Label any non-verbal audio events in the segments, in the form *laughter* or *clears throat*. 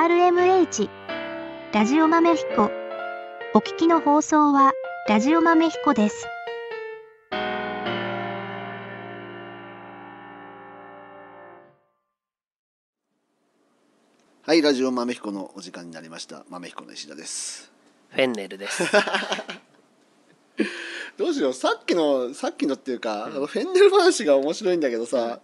RMH ラジオ豆彦お聞きの放送はラジオ豆彦です。はい、ラジオ豆彦のお時間になりました。豆彦の石田です。フェンネルです。*laughs* どうしよう、さっきの、さっきのっていうか、うん、フェンネル話が面白いんだけどさ。うん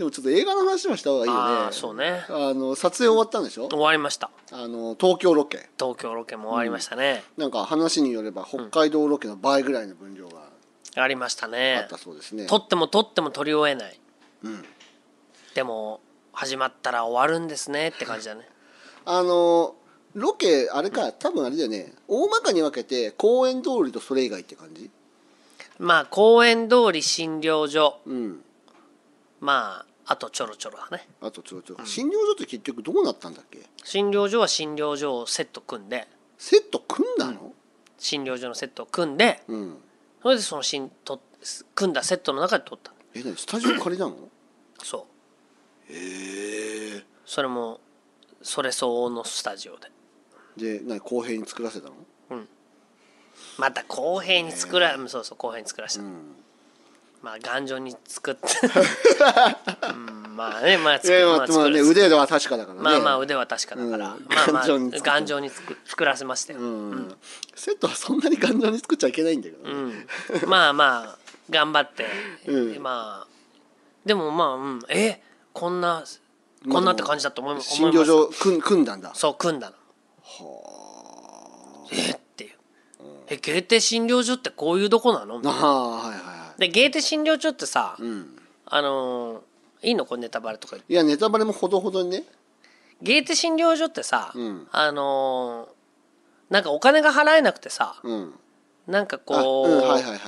でもちょっと映画の話もした方がいいよねあそうねあの撮影終わったんでしょ終わりましたあの東京ロケ東京ロケも終わりましたね、なんか話によれば北海道ロケの倍ぐらいの分量がありましたあねったそうですね、撮っても撮っても撮り終えないうん、でも始まったら終わるんですねって感じだね *laughs* あのロケあれか多分あれだよね大まかに分けて公園通りとそれ以外って感じまあ公園通り診療所うんまああとちょろちょろねあとちょろちょろ、診療所って結局どうなったんだっけ診療所は診療所をセット組んでセット組んだの診療所のセットを組んでうん、それでそのしんと組んだセットの中で撮ったえ何スタジオ借りたの *clears throat* そうへえそれもそれ相応のスタジオでで何公平に作らせたのうん。また公平に作ら、そうそう公平に作らせうんまあ頑丈に作って *laughs* うんまあねまあい作やまあ、まあね、腕は確かだからねまあまあ腕は確かだから、うんまあまあ頑丈に作作らせましたよ、うん、セットはそんなに頑丈に作っちゃいけないんだけどね、うん、まあまあ頑張って、うんまあでもまあ、うん、えこんなこんなって感じだと思います診療所組組んだんだそう組んだのはえっていう、え決定診療所ってこういうとこなのああはいはいでゲーテ診療所ってさ、うん、あのー、いいのこれネタバレとかいやネタバレもほどほどにねゲーテ診療所ってさ、うん、あのー、なんかお金が払えなくてさ、うん、なんかこう、うん、はいはいはい、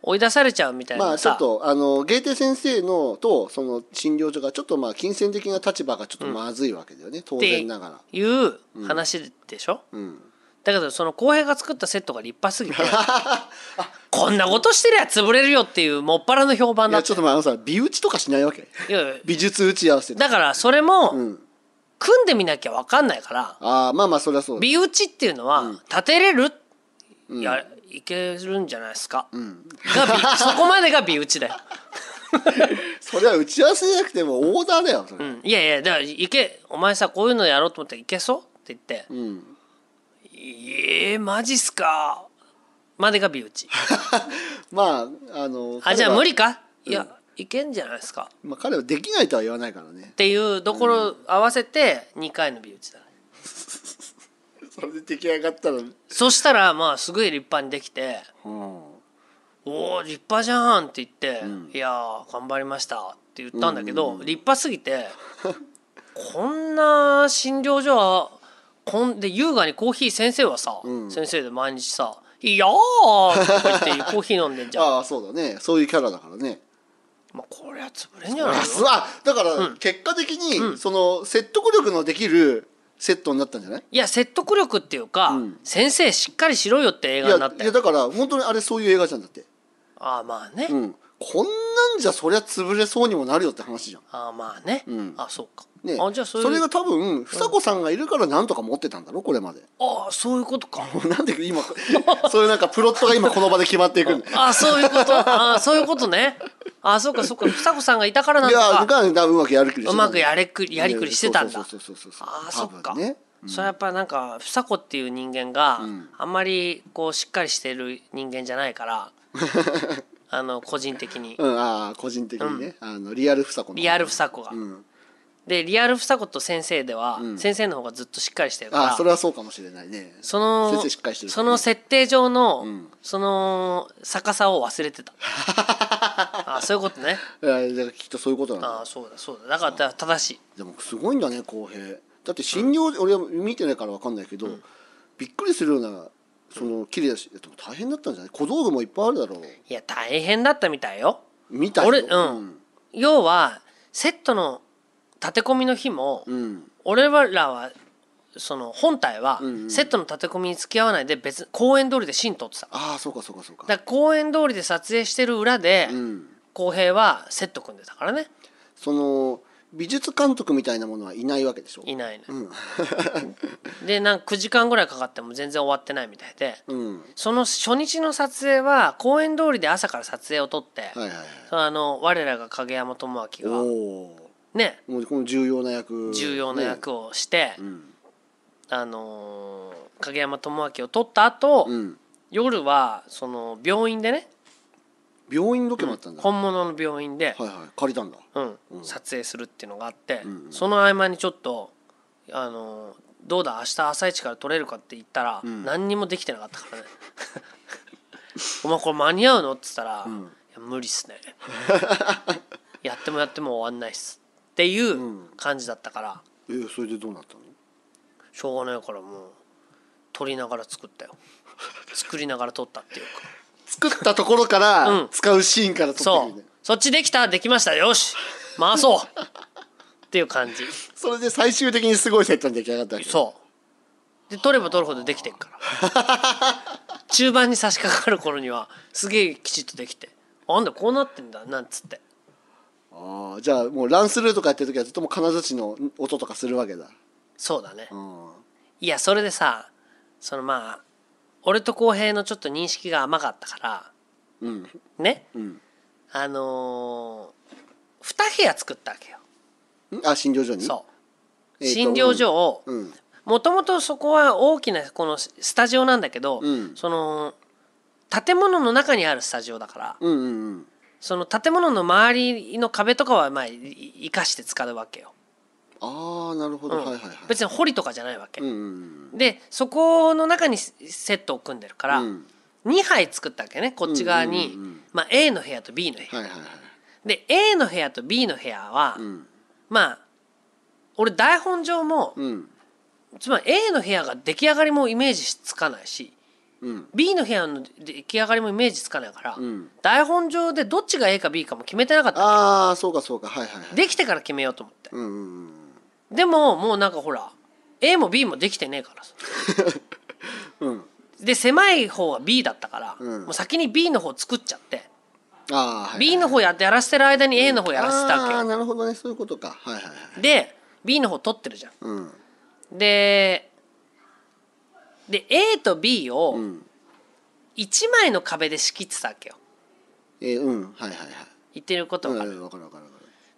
追い出されちゃうみたいなまあちょっとあのゲーテ先生のとその診療所がちょっとまあ金銭的な立場がちょっとまずいわけだよね、当然ながら。いう話でしょ、うんだけどその浩平が作ったセットが立派すぎて *laughs* こんなことしてりゃ潰れるよっていうもっぱらの評判いやちょっとまああのさ美打ちとかしないわけいやいや美術打ち合わせだからそれもうん組んでみなきゃ分かんないからああまあまあそりゃそう美打ちっていうのは立てれる、いやいけるんじゃないですか、が *laughs* そこまでが美打ちだよ、それは打ち合わせじゃなくてもオーダーだようんいやいやだからいけお前さこういうのやろうと思ったらいけそうって言って、うんえー、マジっすかまでが身内まあ *laughs* あのあじゃあ無理かいや、うんいけんじゃないですか、まあ、彼はできないとは言わないからねっていうところ合わせて2回の美打だ、ね、*laughs* それで出来上がったらそしたらまあすごい立派にできて「うん、おお立派じゃん」って言って「うん、いや頑張りました」って言ったんだけど、うんうん、立派すぎてこんな診療所はこんで優雅にコーヒー先生はさ、うん、先生で毎日さ「いやー」とか言ってコーヒー飲んでんじゃん *laughs* ああそうだねそういうキャラだからねまあこれは潰れんじゃないすかだから結果的に、うん、その説得力のできるセットになったんじゃないいや説得力っていうか、うん、先生しっかりしろよって映画になったいやだから本当にあれそういう映画じゃんだってああまあね、うん、こんなんじゃそりゃ潰れそうにもなるよって話じゃん。ああまあね、うんあそうか、ねあじゃあそううそれが多分房子さんがいるからなんとか持ってたんだろこれまで。ああそういうことか *laughs* なんで今 *laughs* そういうなんかプロットが今この場で決まっていくんだあそういうことああそういうことねあそうかそうか房子さんがいたからなんいやだかからうまくやるくりうまくやれくりやりくりしてたんだそうそうそうそうああそっかねそれやっぱなんか房子っていう人間があんまりこうしっかりしてる人間じゃないから *laughs* あの個人的に、うん、ああ個人的にね、あのリアル房子リアル房子が、うん、でリアル房子と先生では、うん先生の方がずっとしっかりしてるからああそれはそうかもしれないねその先生しっかりしてるその設定上の、うんその逆さを忘れてた *laughs* ああそういうことねいやだからきっとそういうことなんだああそうだそうだだから正しいでもすごいんだね浩平だって診療、俺は見てないから分かんないけど、びっくりするようなその綺麗だしでも大変だったんじゃない小道具もいっぱいあるだろういや大変だったみたいよ見たよ俺うん、要はセットの立て込みの日も、うん俺らはその本体はセットの立て込みに付き合わないで別公園通りで芯取ってたああそうかそうかそうから公園通りで撮影してる裏でうん、平はセット組んでたからねその美術監督みたいなものはいないわけでしょいないね、うんでなんか9時間ぐらいかかっても全然終わってないみたいで、うん、その初日の撮影は公園通りで朝から撮影を撮って、はいはいはいそのあの我らが影山智明おがおねもうこの重要な役重要な役をして、ねうんあのー影山智明を撮った後、うん夜はその病院でね病院ロケもあったんだ、本物の病院で、はいはい、借りたんだ、うん、撮影するっていうのがあって、うんうん、その合間にちょっとあのどうだ明日朝一から撮れるかって言ったら、うん、何にもできてなかったからね *laughs* お前これ間に合うのっつったら、うん、や無理っすねやってもやっても終わんないっすっていう感じだったから、うん、えそれでどうなったのしょうがないからもう撮りながら作ったよ作りながら撮ったっていうか作ったところかうらん使うシーンから撮ってそるね、そっちできたできましたよし回そうっていう感じそれで最終的にすごいセットに出来上がったそうで撮れば撮るほどできてるから *laughs* 中盤に差し掛かる頃にはすげえきちっとできてあんだこうなってんだなんつってああじゃあもうランスルーとかやってる時はずっとも金槌の音とかするわけだそうだねうんいやそれでさそのまあ俺と浩平のちょっと認識が甘かったからうんねうんあのー、2部屋作ったわけよあ診療所にそうえー診療所をもともとそこは大きなこのスタジオなんだけど、うんその建物の中にあるスタジオだから、うんうんその建物の周りの壁とかはまあ生かして使うわけよああなるほど、うん、はいはいはい、別に堀とかじゃないわけ、うんうん、でそこの中にセットを組んでるから、うん、2杯作ったわけねこっち側に、うんうんうん、まあ、A の部屋と B の部屋、はいはいはい、で A の部屋と B の部屋は、うん、まあ俺台本上も、つまり A の部屋が出来上がりもイメージつかないし、うん、B の部屋の出来上がりもイメージつかないから、うん、台本上でどっちが A か B かも決めてなかったああそうかそうかはいはい、はい、できてから決めようと思って、うんうんうん、でももうなんかほら A も B もできてねえからさ *laughs* うんで狭い方は B だったから、うんもう先に B の方作っちゃって、ああ、はいはい B の方やってやらせてる間に A の方やらせてたああなるほどねそういうことかはいはいはいけで B の方取ってるじゃんうんでで A と B をう1枚の壁で仕切ってたわけよえうんはいはいはい言ってることが、うんわかるわかるわかる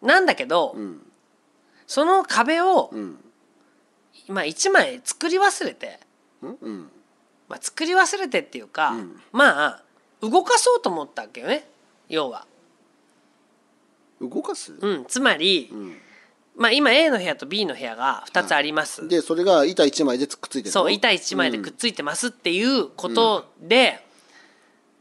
なんだけど、うんその壁を、うんまあ、一枚作り忘れて、うんまあ、作り忘れてっていうか、うん、まあ動かそうと思ったわけよね要は。動かす、うん、つまり、うんまあ、今 A の部屋と B の部屋が2つあります、はい、でそれが板1枚でくっついてるそう板1枚でくっついてますっていうことで、うん、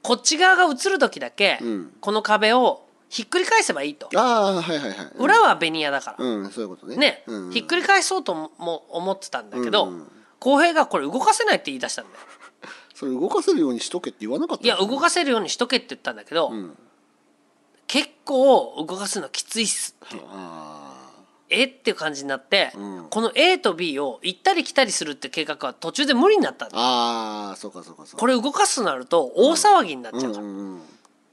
こっち側が映る時だけ、この壁をひっくり返せばいいとああはいはいはい、うん裏はベニヤだから、うんそういうことねね、うんひっくり返そうとも思ってたんだけど、ううん平がこれ動かせないって言い出したんだよ *laughs* それ動かせるようにしとけって言わなかったいや動かせるようにしとけって言ったんだけど、うん結構動かすのきついっすってえっていう感じになって、うんこの A と B を行ったり来たりするって計画は途中で無理になったああそうかそうかそうかこれ動かすとなると大騒ぎになっちゃうから、うんうんうん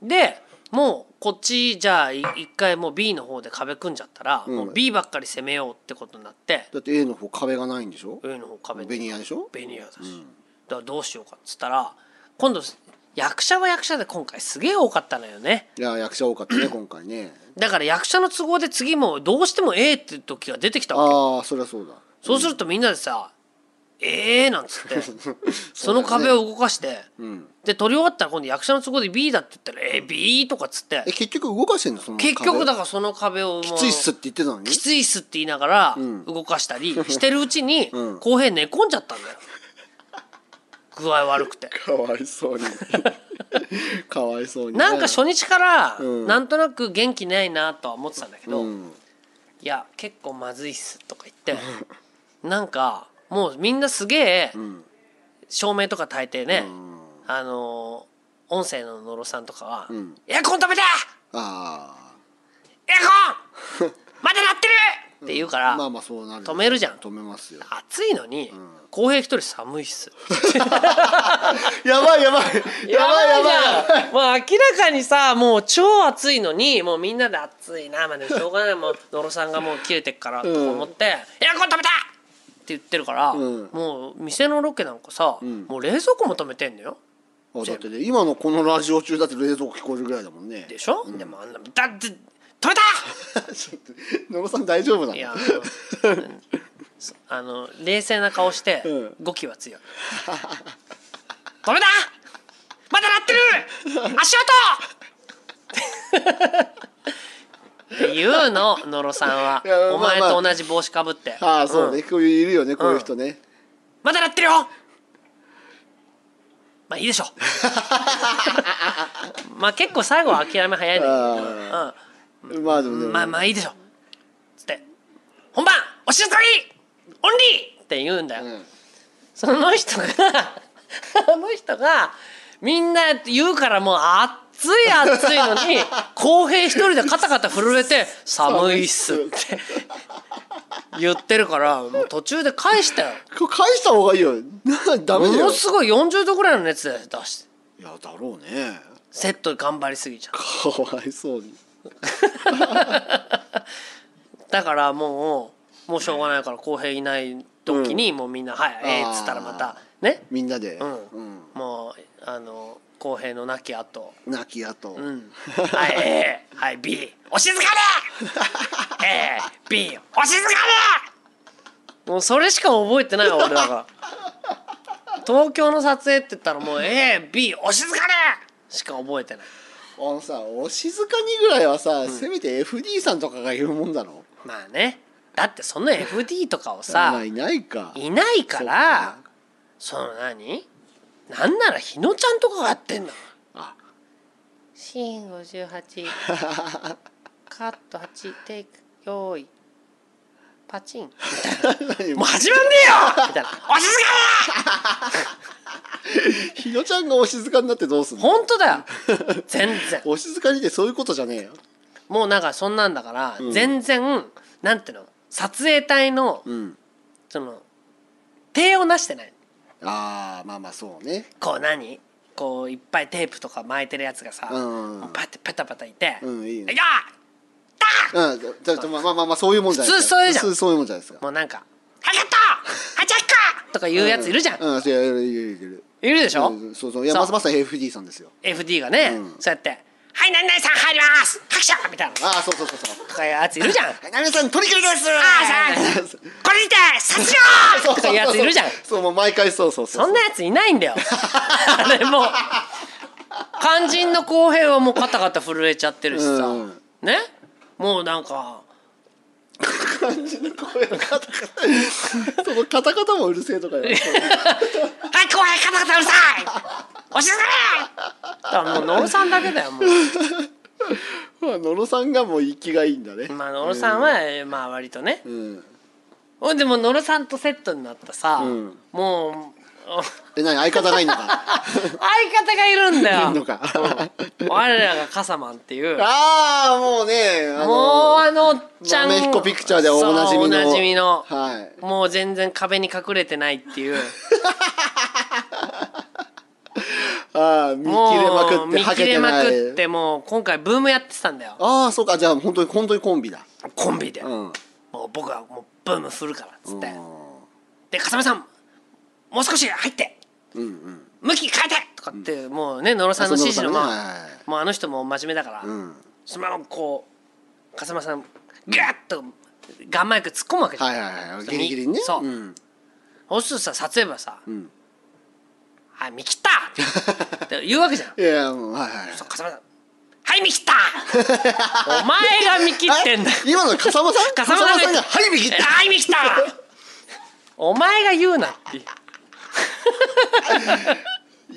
でもうこっちじゃあ一回もう B の方で壁組んじゃったら、うんもう B ばっかり攻めようってことになってだって A の方壁がないんでしょ A の方壁ベニヤでしょベニヤだし、だからどうしようかっつったら今度役者は役者で今回すげえ多かったのよねいや役者多かったね今回ねだから役者の都合で次もどうしても A って時が出てきたわけああそりゃそうだそうするとみんなでさええー、なんつって *laughs* その壁を動かして、うん、で撮り終わったら今度役者の都合で B だって言ったら「えー、B」とかっつって結局動かしてんのその結局だからその壁をきついっすって言ってたのにきついっすって言いながら動かしたり *laughs* してるうちに浩平寝込んじゃったんだよ具合悪くてかわいそうにかわいそうに、*laughs* ね、なんか初日から、なんとなく元気ないなとは思ってたんだけど、うん、いや結構まずいっすとか言ってなんかもうみんなすげえ、照明とか焚いてね、あのー、音声の野呂さんとかは、エアコン止めてあエアコン *laughs* まだ鳴ってるって言うから、まあまあそうなる止めるじゃん止めますよ暑いのに浩、うん、平一人寒いっす *laughs* やばいやばいやばいやばいもう明らかにさもう超暑いのにもうみんなで暑いなまあでもしょうがないもう野呂さんがもう切れてっからと思って、うん、エアコン止めたって言ってるから、うんもう店のロケなんかさ、んもう冷蔵庫も止めてんのよあだってね今のこのラジオ中だって冷蔵庫聞こえるぐらいだもんねでしょ、でもあんなだって止めた *laughs* ちょっと野呂さん大丈夫なのいやあのあの冷静な顔して語気は強い「止めたまだ鳴ってる足音!」って言うの野呂さんはお前と同じ帽子かぶって、あ、あ、ああそうね、うん、こういういるよねこういう人ね、うん、まだなってるよまあいいでしょ *laughs* まあ結構最後は諦め早いねあ、うん、まあでもでもまあまあいいでしょつって「本番お静かにオンリー!」って言うんだよ、うん、その人が *laughs* あの人がみんな言うからもうあっ暑い暑いのに公平一人でカタカタ震えて「寒いっす」って言ってるからもう途中で返したよ返した方がいいよダメだものすごい40度ぐらいの熱出していやだろうねセットで頑張りすぎちゃうかわいそうにだからもうもうしょうがないから公平いない時にもうみんな「はいええ」っつったらまたねみんなでうんもうあの浩平の亡き後亡き後、うん、はい A はい B お静かに A *laughs* B お静かにもうそれしか覚えてない俺らが東京の撮影って言ったらもう A B お静かにしか覚えてないあのさお静かにぐらいはさ、うん、せめて FD さんとかが言うもんだろまあねだってその FD とかをさいないかいないからその何なんなら日野ちゃんとかがやってんの。あシーン五十八。*laughs* カット八テイク用意パチンもう始まんねえよ *laughs* みたいな「お静か日野ちゃんがお静かになってどうするの本当だよ *laughs* 全然お静かにってそういうことじゃねえよもうなんかそんなんだから、うん、全然なんていうの撮影隊の、うん、その手をなしてないああまあまあそうねこう何こういっぱいテープとか巻いてるやつがさ、うんうんうん、パてパタパタいて「うんいいねやったうんじゃあまあまあまあまあそういうもんじゃないですか普通そういうじゃんそういうもんじゃないですかもうなんか「はやったはちゃっか!」とか言うやついるじゃん、うんそういるいるいるいるでしょ、うそうそういやますまさ FD さんですよ FD がね、うんそうやってはい、何々さん入ります拍手みたいな。ああ、そうそうそうそう。とかいうやついるじゃん。*laughs* はい、何々さん、取り切りですああ、さこれにて、殺とかいうやついるじゃん。そう、もう毎回そうそうそう。そんなやついないんだよ。*laughs* あれもう、肝心の公平はもうカタカタ震えちゃってるしさ。ねもうなんか、感じの声のカタカタそのカタカタもうるせえとかよはい怖いカタカタうるさい *laughs* 押しずれ!」だもう野呂さんだけだよもう。*laughs* まあ野呂さんがもうきがいいんだねまあ野呂さんは、まあ割とね、うん、でも野呂さんとセットになったさ、うんもうえ何相方がいのか *laughs* 相方がいるんだいのよ我らがマンっていうああもうねあもうあのおっちゃんピクチャーでおなじみのおなじみのはいもう全然壁に隠れてないっていう *laughs* ああ見切れまくってはけてない見切れまくってもう今回ブームやってたんだよああそうかじゃあ本当に本当にコンビだコンビで、うん、もう僕はもうブームするからっつって、うん、でかさめさんもう少し入って、うんうん、向き変えてとかって、もうね野呂さんの指示のまま、ね、もうあの人も真面目だから、うん、そのままこうかさまさんグッとガンマイク突っ込むわけじゃん、はいはいはい、ギリギリねそう、うん、そうするとさ撮影部はさ、うん「あ見切った!」って言うわけじゃん。*laughs* いやもうはいはい。そう笠間さんはい見切った *laughs* お前が見切ってんだ *laughs* 今の笠間さん笠間さんが「はい見切った!」はい見切ったお前が言うなって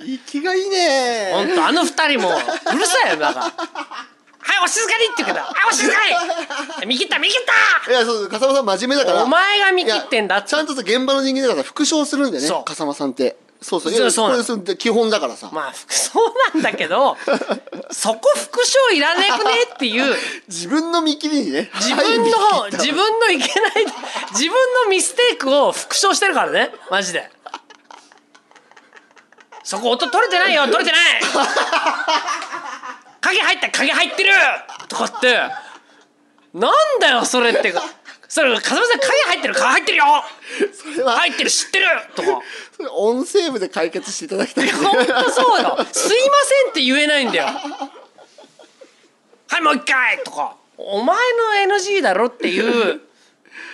息がいいね本当あの二人もうるさいよだからはいお静かにって言うけどはいお静かに見切った見切ったいやそう笠間さん真面目だからお前が見切ってんだっちゃんと現場の人間だから復唱するんだよね笠間さんってそうそうそうそ基本だからさまあ服装 *laughs* なんだけどそこ副賞いらねくねっていう *laughs* 自分の見切りにね自分の、自分のいけない自分のミステークを復唱してるからねマジでそこ音取れてないよ取れてない *laughs* 影入った影入ってるとかってなんだよそれってそれ風間さん蚊入ってる蚊入ってるよそれは入ってる知ってるとかそれ音声部で解決していただきたい本当そうよ「すいません」って言えないんだよ「はいもう一回」とか「お前の NG だろ」っていう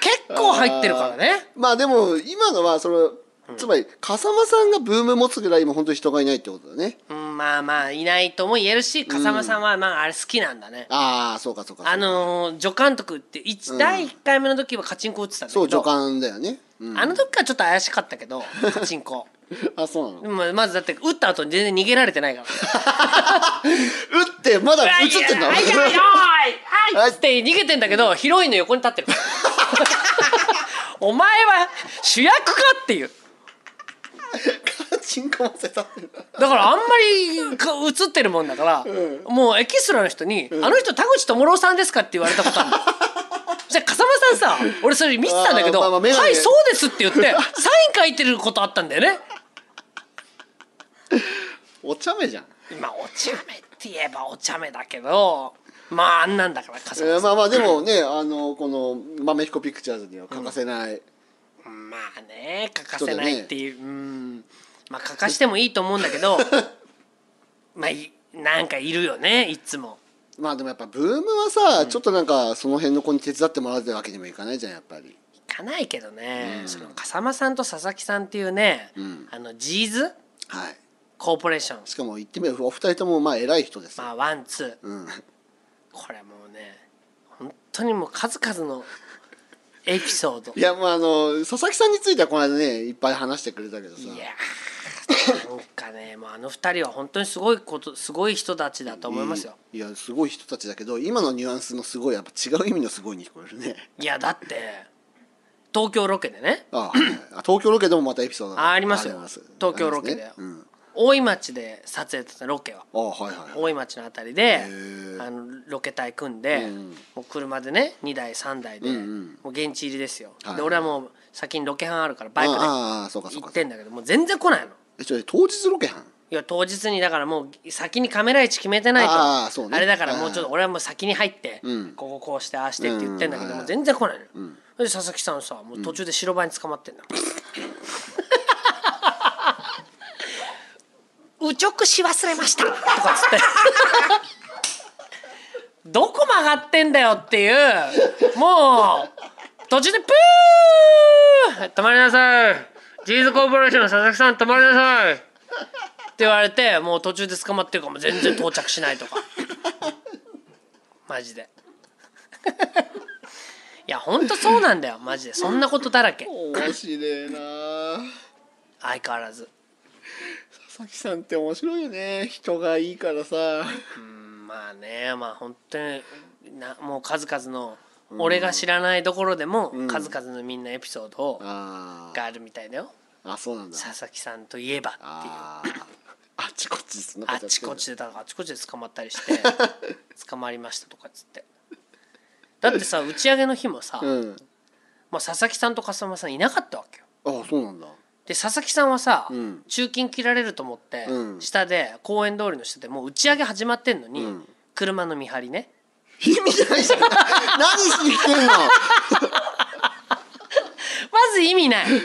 結構入ってるからねまあでも今のはそのつまり笠間さんがブーム持つぐらい今本当に人がいないってことだね、うんまあまあいないとも言えるし笠間さんはまああれ好きなんだね、ああそうかそうかあのー助監督って一第1回目の時はカチンコ打ってたんだけそう助監だよね、うん、あの時はちょっと怪しかったけど *laughs* カチンコあそうなのまずだって打った後に全然逃げられてないから *laughs* 打ってまだ映ってんのはい、はい、はい、はい、って逃げてんだけど、ヒロインの横に立ってる。*laughs* お前は主役かっていう。金かませただからあんまり映ってるもんだから、うんもうエキストラの人に「うんあの人田口智郎さんですか?」って言われたことある *laughs* じゃあ風間さんさ俺それ見てたんだけど「まあまあはいそうです」って言ってサイン書いてることあったんだよね。お茶目じゃんまあお茶目って言えばお茶目だけどまああんなんだから風え間ーん。まあまあでもねあのこの豆彦ピクチャーズには欠かせない、まあね欠かせないっていう、うんまあ書かしてもいいと思うんだけど *laughs* まあいなんかいるよねいつも。まあでもやっぱブームはさ、うんちょっとなんかその辺の子に手伝ってもらうわけにもいかないじゃんやっぱりいかないけどね、うんその笠間さんと佐々木さんっていうね、うんあのジーズはいコーポレーションしかも言ってみればお二人ともまあ偉い人ですまあワンツーうんこれもうね本当にもう数々のエピソードいやまああの佐々木さんについてはこの間ねいっぱい話してくれたけどさやんかねもうあの2人は本当にすごいことすごい人たちだと思いますよ、いやすごい人たちだけど今のニュアンスのすごいやっぱ違う意味のすごいに聞こえるねいやだって東京ロケでねああ東京ロケでもまたエピソードがありますよ東京ロケで、ねうん、大井町で撮影だったロケはあ、はいはいはい、大井町のあたりであのロケ隊組んで、うん、もう車でね2台3台で、うんうん、もう現地入りですよ、はい、で俺はもう先にロケ班あるからバイクで行ってんだけどもう全然来ないの当日ロケはんいや当日にだからもう先にカメラ位置決めてないとあ,、そうねれだからもうちょっと俺はもう先に入って、うんこここうしてああしてって言ってんだけど、うんもう全然来ないのよ、で佐々木さんさもう途中で白バイに捕まってんだ、ょ *laughs* 直し忘れましたとかっつって *laughs* どこ曲がってんだよっていうもう途中でプー止まりなさいジーズコーポレーションの佐々木さん止まりなさい」って言われてもう途中で捕まってるかも全然到着しないとかマジで *laughs* いやほんとそうなんだよマジでそんなことだらけ面白えな相変わらず佐々木さんって面白いよね人がいいからさうんまあねまあ本当になもう数々の俺が知らないところでも数々のみんなエピソードをがあるみたいだよあそうなんだ佐々木さんといえばっていうあっちこっちですあっちこっちでだからあっちこっちで捕まったりして *laughs* 捕まりましたとかっつってだってさ打ち上げの日もさ、うん、まあ、佐々木さんと笠間さんいなかったわけよあそうなんだで佐々木さんはさ、うん、中金切られると思って、うん、下で公園通りの下でもう打ち上げ始まってんのに、車の見張りね、意味ないじゃん *laughs* 何しに来てんの *laughs* まず意味ない意味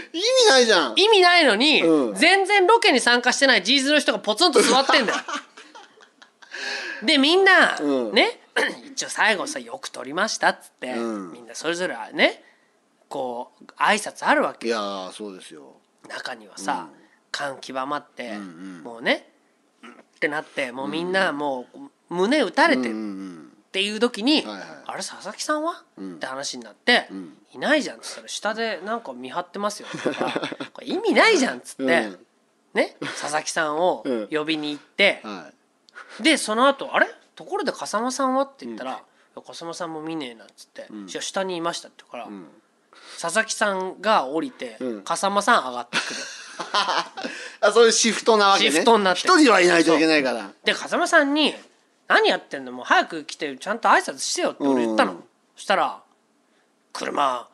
ないじゃん意味ないのに、うん全然ロケに参加してないジーズの人がポツンと座ってんだよ *laughs* でみんな、うんね *clears throat* 一応最後さ「よく撮りました」っつって、うんみんなそれぞれねこう挨拶あるわけいやそうですよ中にはさ、感極まって、うんうんもうねうんってなってもうみんなもう胸打たれてる、うんうんっていう時に、あれ佐々木さんは、って話になって、いないじゃんっつったら下でなんか見張ってますよこれ意味ないじゃんっつって、ね佐々木さんを呼びに行って、でその後あれところで笠間さんは?」って言ったら「笠間さんも見ねえな」っつって「じゃ下にいました」って言うから、佐々木さんが降りて、笠間さん上がってくる。*laughs* あそういうシフトなわけねシフトになって一人はいないといけないからで風間さんに何やってんのもう早く来てちゃんと挨拶してよって俺言ったの、うん、そしたら「車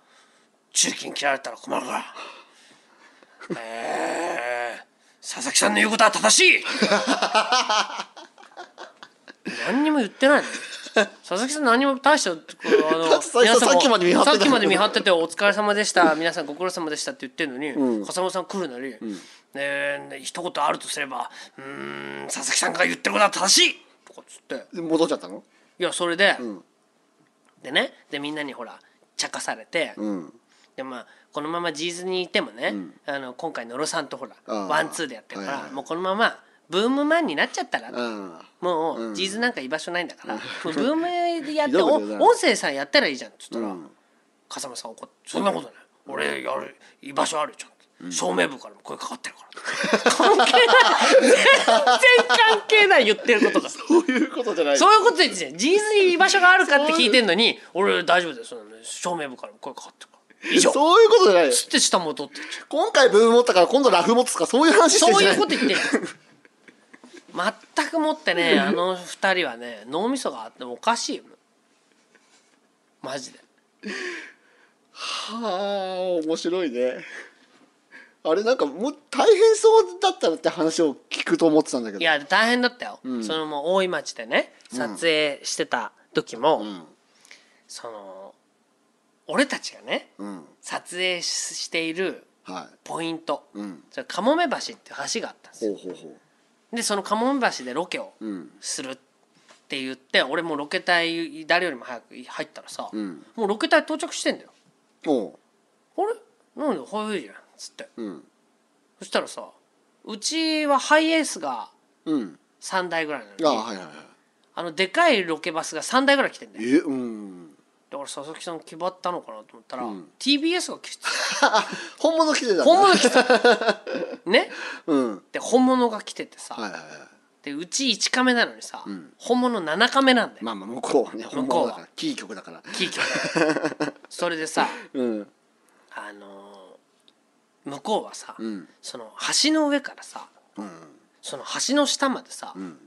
駐金切られたら困るから」え *laughs* ー、佐々木さんの言うことは正しい何にも言ってないの佐々木さん何も大したあの *laughs* さっきまで見張ってさっきまで見張ってて「お疲れ様でした皆さんご苦労様でした」って言ってるのに、うん、笠間さん来るなり、うん、ね一言あるとすれば「うん佐々木さんが言ってることは正しい!」かっつってで戻っちゃったのいやそれで、うんでねでみんなにほら茶化されて、うんでまあこのままジーズにいてもね、うんあの今回野呂さんとほらワンツーでやってるから、はいはいもうこのままブームマンになっちゃったら、もう、ジーズなんか居場所ないんだから、ブームでやってお *laughs* 音声さんやったらいいじゃんっつったら、うん間さん怒って「そんなことない俺やる居場所あるじゃん」照明部からも声かかってるから関係ない全然関係ない言ってることがそういうことじゃないそういうこと言って事実に居場所があるかって聞いてんのに俺大丈夫です照明部からも声かかってる以上そういうことじゃないつって下も取って今回ブーム持ったから今度ラフ持つかそういう話してじゃないそういうこと言ってん全くもってねあの二人はね脳みそがあってもおかしいよマジではあ面白いねあれなんかもう大変そうだったって話を聞くと思ってたんだけどいや大変だったよ、うん、そのもう大井町でね撮影してた時も、うん、その俺たちがね、うん、撮影しているポイント、はいそれかもめ橋っていう橋があったんですよでそのかもめ橋でロケをするって言って、俺もロケ隊誰よりも早く入ったらさ、もうロケ隊到着してんだよおあれなんだ早いじゃんつって、うん、そしたらさうちはハイエースが3台ぐらいなのに、あはいはいはい、のでかいロケバスが3台ぐらい来てんだよ、うん、だから佐々木さん決まったのかなと思ったら、うん、TBS が来てた *laughs* 本物来てた本物来てた *laughs* ね、うん、で本物が来ててさ、はいはいはい、でうち1カメなのにさ、うん、本物7カメなんだよまあまあ向こうはね向こうはキー局だからキー局 *laughs* それでさ、うん、あのー向こうはさ、うん、その橋の上からさ、うん、その橋の下までさ、うん、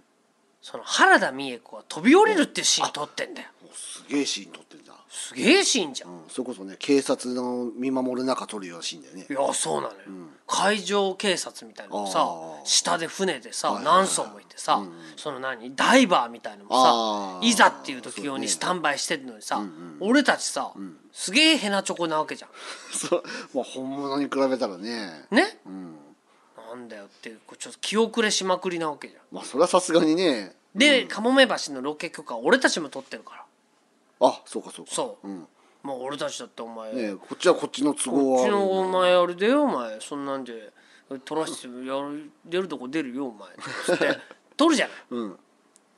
その原田美恵子は飛び降りるっていうシーン撮ってんだよ。すげえシーン撮ってんすげえシーンじゃん、うん、それこそね警察の見守る中撮るようなシーンだよねいやそうなのよ、うん、海上警察みたいなのさ下で船でさ、何層もいてさ、うん、その何ダイバーみたいのもさいざっていう時用にスタンバイしてるのにさ、ね、俺たちさ、すげえヘナチョコなわけじゃんそう、*laughs* まあ、本物に比べたらねね、うん、なんだよっていうちょっと気遅れしまくりなわけじゃんまあそれはさすがにねで、かもめ橋のロケ許可俺たちも取ってるからあそうかそうかそう、うん、まあ俺たちだってお前、ね、こっちはこっちの都合はこっちのお前あれだよお前そんなんで撮らせてやる出るとこ出るよお前つって撮 *laughs* るじゃん、うん、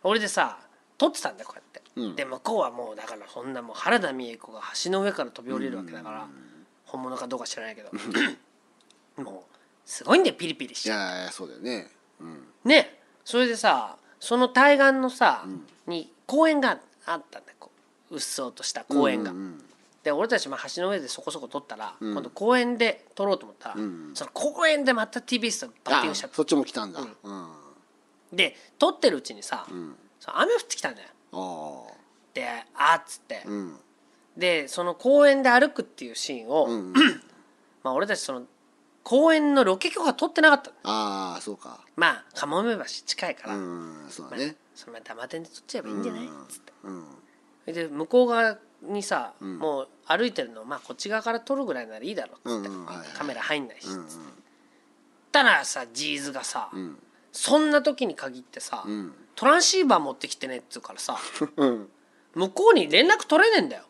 俺でさ撮ってたんだこうやって、うん、で向こうはもうだからそんなもう原田美恵子が橋の上から飛び降りるわけだから、本物かどうか知らないけど *laughs* もうすごいんだよピリピリしていやいやそうだよね、うん、ねそれでさその対岸のさ、うん、に公園があったんだうっそうとした公園が。うんうん、で俺たちも橋の上でそこそこ撮ったら、うん、今度公園で撮ろうと思ったら、うん、その公園でまた TBS とバッティングしちゃったそっちも来たんだ、で撮ってるうちにさ、その雨降ってきたんだよであっつって、でその公園で歩くっていうシーンを、うんうん、*clears throat* まあ俺たちその公園のロケ許可取ってなかったああそうかまあかもめ橋近いから、うん、そうだね、まあ、そのままダで撮っちゃえばいいんじゃないっつって、うんで向こう側にさ、うん、もう歩いてるのまあこっち側から撮るぐらいならいいだろうっって、うんうんはいはい、カメラ入んないしっって、うんうん、たらさジーズがさ、うん、そんな時に限ってさ、うん、トランシーバー持ってきてねっつうからさ向こうに連絡取れねえんだよ。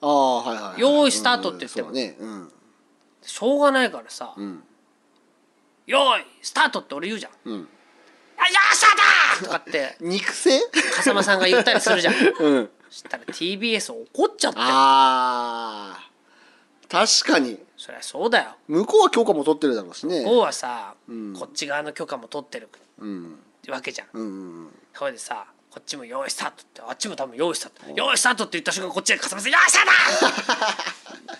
あはいはいはい、用意スタートって言っても、ねしょうがないからさ「用意スタート!」って俺言うじゃん「あよっしゃだ!」とかって *laughs* 肉声風間さんが言ったりするじゃん、*laughs* うん、したら TBS 怒っちゃったああ確かにそりゃそうだよ向こうは許可も取ってるだろうしね向こうはさ、うんこっち側の許可も取ってるうんわけじゃん、うんうんそれでさこっちも「用意スタート」ってあっちも多分「用意スタート」「用意スタート」って言った瞬間こっちでかさませ「用意スタート! *laughs*」って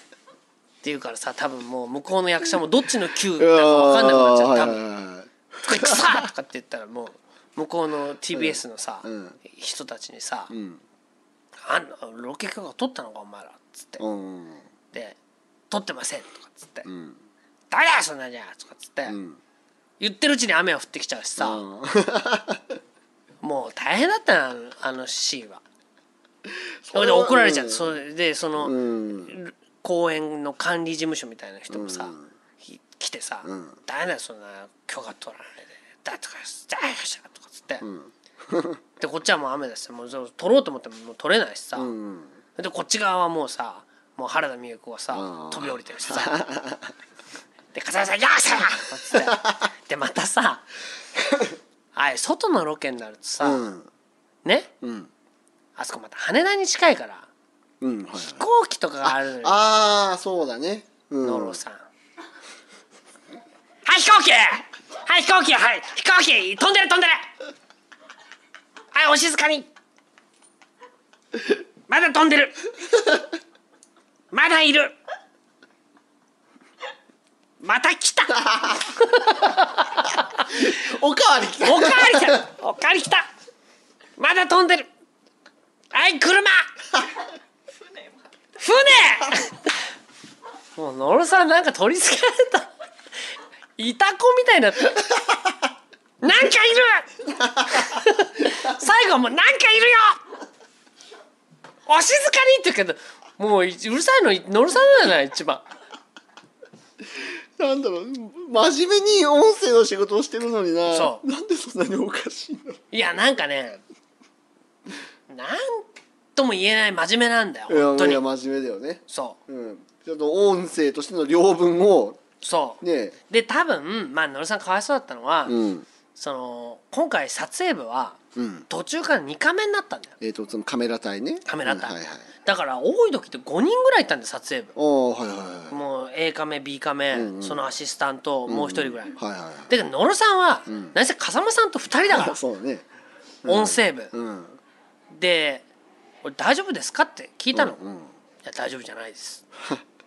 言うからさ多分もう向こうの役者もどっちの Q だか分かんなくなっちゃっ多分分「これさ!」とかって言ったらもう向こうの TBS のさ、人たちにさ、うんあんロケ許可取ったのかお前ら」っつってうんで「取ってません」とかっつってうん「誰だよそんなじゃ」とかっつってうん言ってるうちに雨は降ってきちゃうしさうん *laughs* もう大変だったなあのシーンは。そで怒られちゃうそれでそのうん公園の管理事務所みたいな人もさうん来てさうん「誰だよそんな許可取らないで」だとか「だよかしら」とかっつってうん *laughs* でこっちはもう雨だしもう取ろうと思ってももう取れないしさ、うん、でこっち側はもうさもう原田美代子はさ飛び降りてるしさ *laughs* で笠原さん「よっしゃ!」っつってでまたさあ外のロケになるとさ、うん、ね、うん、あそこまた羽田に近いから、うんはいはい、飛行機とかがあるのよああそうだね野呂、さん「はい飛行機はい飛行機はい飛行機飛んでる飛んでる!」あお静かにまだ飛んでるまだいるまた来たおかわり来たおかわり来たおかわり来たまだ飛んでるはい車船もう野呂さんなんか取り付けられたいた子みたいになってなんかいる最後もなんかいるよお静かにって言うけどもううるさいののるさないじゃない一番なんだろう真面目に音声の仕事をしてるのになそなんでそんなにおかしいの。いやなんかねなんとも言えない真面目なんだよ本当にいや真面目だよねそう、うん、ちょっと音声としての両分をそう、ね、で多分まあのるさんかわいそうだったのは、うんその今回撮影部は途中から2カメになったんだよえっ、とそのカメラ隊ねカメラ隊うんはいはいだから多い時って5人ぐらいいたんで撮影部はいはいはいもう A カメ B カメ、うんうんそのアシスタントもう一人ぐらい、で、はいはいだけど野呂さんは、うん何せ風間さんと2人だから *laughs* そうねうん音声部、うんで「俺大丈夫ですか?」って聞いたの「ういんや大丈夫じゃないです」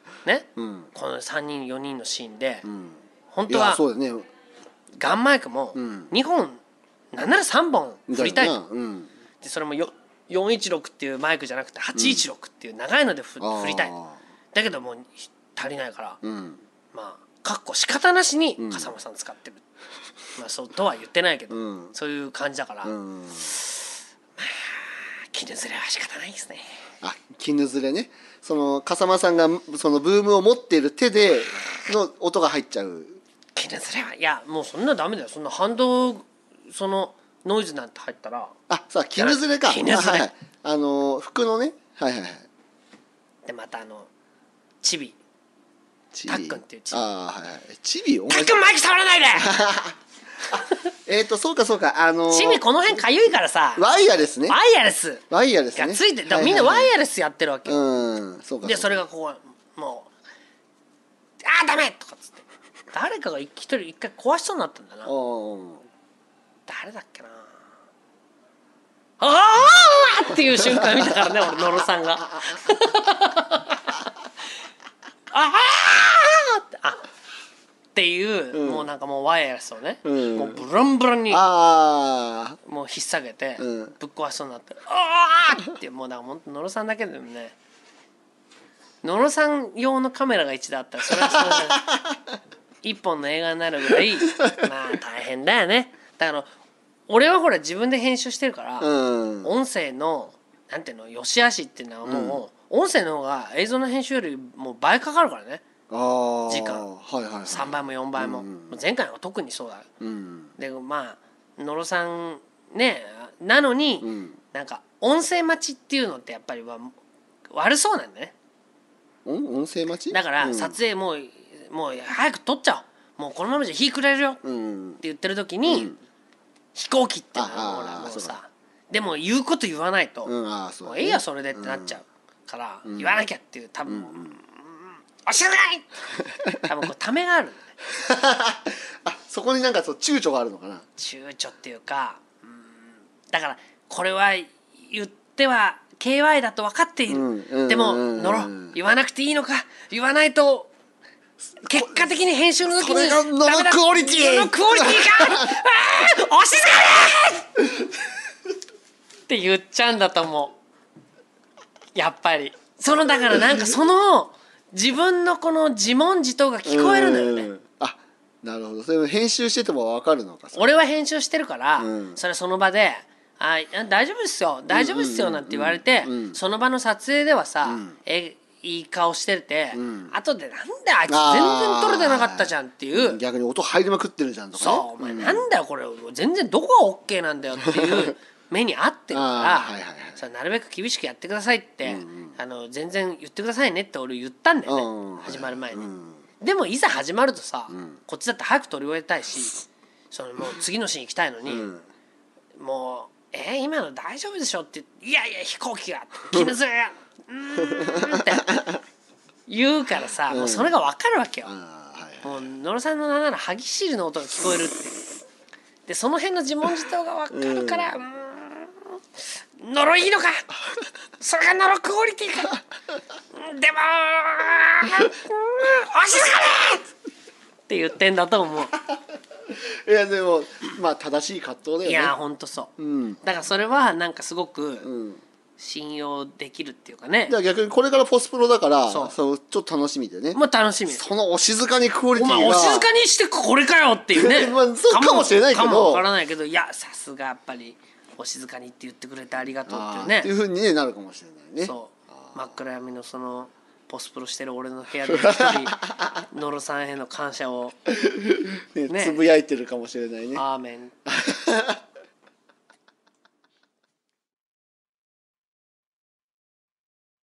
*laughs* ねうんこの3人4人のシーンで、うん本当いやはそうだねガンマイクも2本、うなんなら3本振りたい、うん、でそれもよ416っていうマイクじゃなくて816っていう長いのでふ、うん、振りたいだけどもう足りないから、うん、まあかっこ仕方なしに笠間さん使ってる、うん、まあそうとは言ってないけど、うん、そういう感じだから、うん、まあ絹ずれは仕方ないですねあ絹ずれねその笠間さんがそのブームを持っている手での音が入っちゃういなそれはいやもうそんなダメだよそんな反動そのノイズなんて入ったらあさあ絹ずれか絹ずれ、はい、あの服のねはいはいはいでまたあのチビチビたっくんっていうチビあはいはいチビを。前たっくんマイク触らないで *laughs* えっとそうかそうかあのー、チビこの辺かゆいからさワイヤレスねワイヤレスワイヤレス、ね、ついてだみんなワイヤレスやってるわけ、うんそうかでそれがこうもう「ああダメ!」とかっつって誰かが一人一回壊しそうになったんだな誰だっけなああっていう瞬間見たからね俺野呂さんが *laughs* ああってあっていう、うん、もうなんかもうワイヤレスをね、うん、もうブランブランにもう引っ提げて、ぶっ壊しそうになって「ああ!」ってもうなんか本当野呂さんだけでもね野呂さん用のカメラが一台あったらそれはそれで *laughs* 一本の映画になるぐらい *laughs* まあ大変だよねだから俺はほら自分で編集してるから、うん音声のなんていうの良し悪しっていうのはもう、音声の方が映像の編集よりもう倍かかるからね時間はいはい、はい、3倍も4倍も、うん前回は特にそうだうんでまあ野呂さんねなのに、うんなんか音声待ちっていうのってやっぱりは悪そうなんだね音声待ちだから撮影ももう早く取っちゃおうもうこのままじゃ火くれるよ」って言ってる時に、うん飛行機ってのはほらもうさでも言うこと言わないと、うん、あそう、ね、もうええやそれでってなっちゃう、から、言わなきゃっていう多分、うん、おしゃない多分こうためがある、ね、あそこになんかそう躊躇があるのかな躊躇っていうかうんだからこれは言っては KY だと分かっている、うん、でも「乗ろう言わなくていいのか言わないと結果的に編集の時にそれが生クオリティのクオリティがあ押し付けるって言っちゃうんだと思うやっぱりそのだからなんかその自分のこの自問自答が聞こえるのよねあなるほどそれ編集してても分かるのか俺は編集してるから、うん、それその場で「あ大丈夫っすよ大丈夫っすよ」なんて言われて、その場の撮影ではさ、うん、えいい顔してて、うん、後でなんだあいつ全然撮れてなかったじゃんっていう逆に音入りまくってるじゃんとか、ね、そうお前なんだよこれ全然どこが OK なんだよっていう *laughs* 目に合ってるから、はいはい、なるべく厳しくやってくださいって、うん、あの全然言ってくださいねって俺言ったんだよね、うん、始まる前に、でもいざ始まるとさ、こっちだって早く撮り終えたいしそのもう次のシーン行きたいのに、もう「えー、今の大丈夫でしょ?」って「いやいや飛行機が気のすいって言うからさ、もうそれが分かるわけよ、野呂さんの7の歯ぎしりの音が聞こえるってでその辺の自問自答が分かるからうん呪いいのかそれが呪クオリティかでもお静かにって言ってんだと思う。いやでもまあ正しい葛藤だよね。いや本当そう、うん、だからそれはなんかすごく、うん、信用できるっていうかねじゃ逆にこれからポスプロだからそうそうちょっと楽しみでねまあ楽しみそのお静かにクオリティがお前お静かにしてこれかよっていうね、*laughs* まあ、そうかもしれないけどかもわからないけどいやさすがやっぱりお静かにって言ってくれてありがとうっていうねっていうふうに、ね、なるかもしれないねそう真っ暗闇のそのポスプロしてる俺の部屋で一人野呂さんへの感謝を、*laughs* ね、つぶやいてるかもしれないね *laughs* アーメン